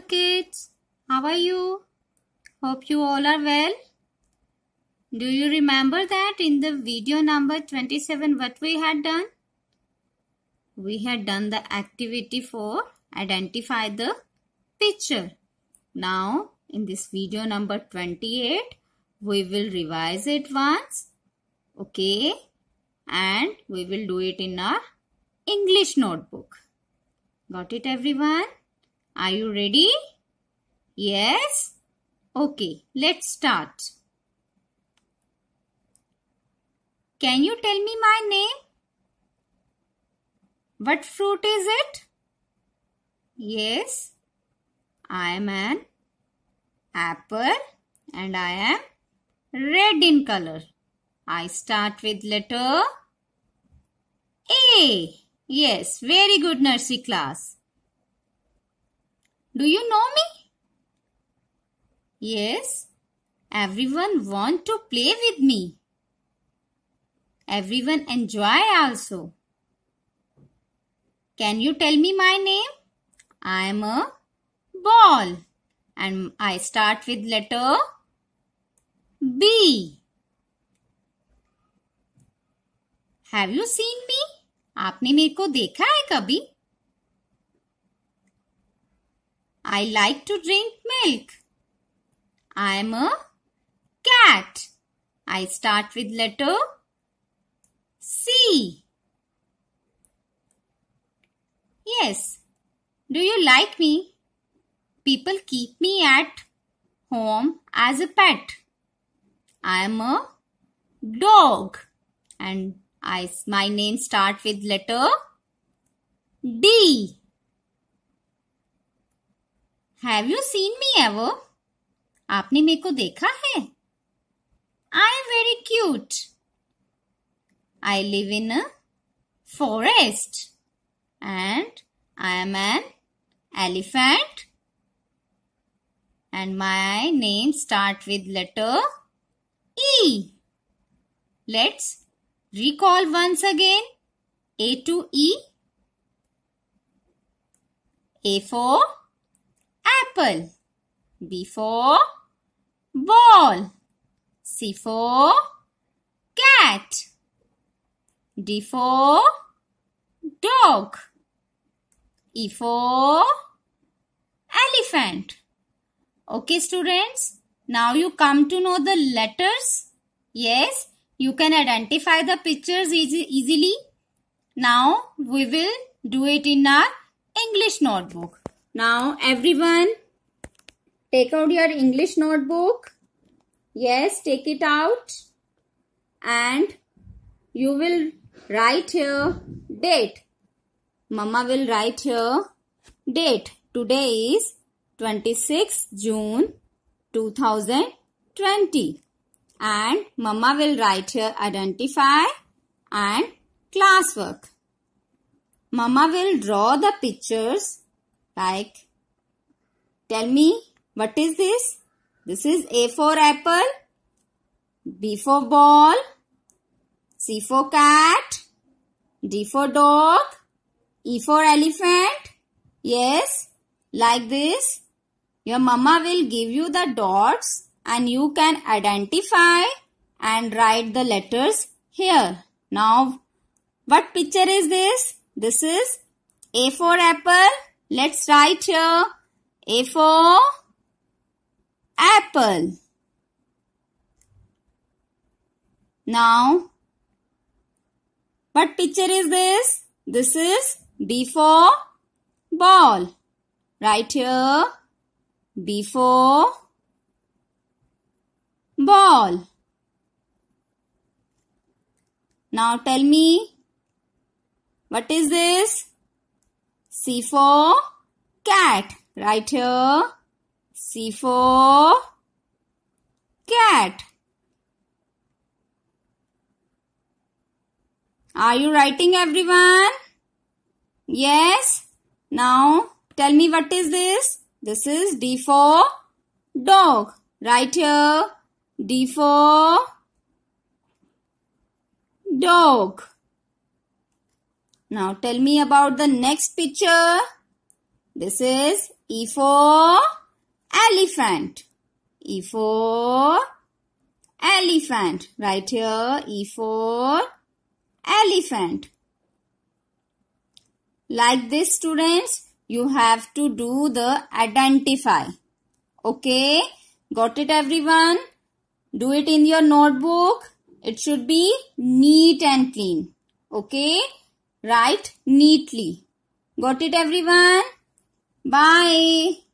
kids, how are you? Hope you all are well. Do you remember that in the video number 27 what we had done? We had done the activity for identify the picture. Now in this video number 28 we will revise it once. Okay and we will do it in our English notebook. Got it everyone? Are you ready? Yes? Okay, let's start. Can you tell me my name? What fruit is it? Yes, I am an apple and I am red in color. I start with letter A. Yes, very good nursery class. Do you know me? Yes, everyone want to play with me. Everyone enjoy also. Can you tell me my name? I am a ball and I start with letter B. Have you seen me? आपने मेरे को देखा है कभी I like to drink milk. I am a cat. I start with letter C. Yes. Do you like me? People keep me at home as a pet. I am a dog and I my name start with letter D. Have you seen me ever आपने मेरे को देखा है I am very cute I live in a forest and I am an elephant and my name start with letter E. Let's recall once again A to E. A for apple. B for ball. C for cat. D for dog. E for elephant. Okay students, now you come to know the letters. Yes, you can identify the pictures easy, easily. Now we will do it in our English notebook. Now everyone take out your English notebook. Yes, take it out and you will write here date. Mama will write here date. Today is 26 June 2020 and mama will write here identify and classwork. Mama will draw the pictures like, tell me, what is this? This is A for apple, B for ball, C for cat, D for dog, E for elephant. Yes, like this. Your mama will give you the dots and you can identify and write the letters here. Now, what picture is this? This is A for apple, Let's write here A for apple. Now, what picture is this? This is B for ball. Right here, B for ball. Now tell me, what is this? C for cat. Right here. C for cat. Are you writing everyone? Yes. Now tell me what is this? This is D for dog. Right here. D for dog. Now tell me about the next picture. This is E for elephant. E for elephant. Right here, E for elephant. Like this students, you have to do the identify. Okay, got it everyone? Do it in your notebook. It should be neat and clean. Okay write neatly. Got it everyone? Bye.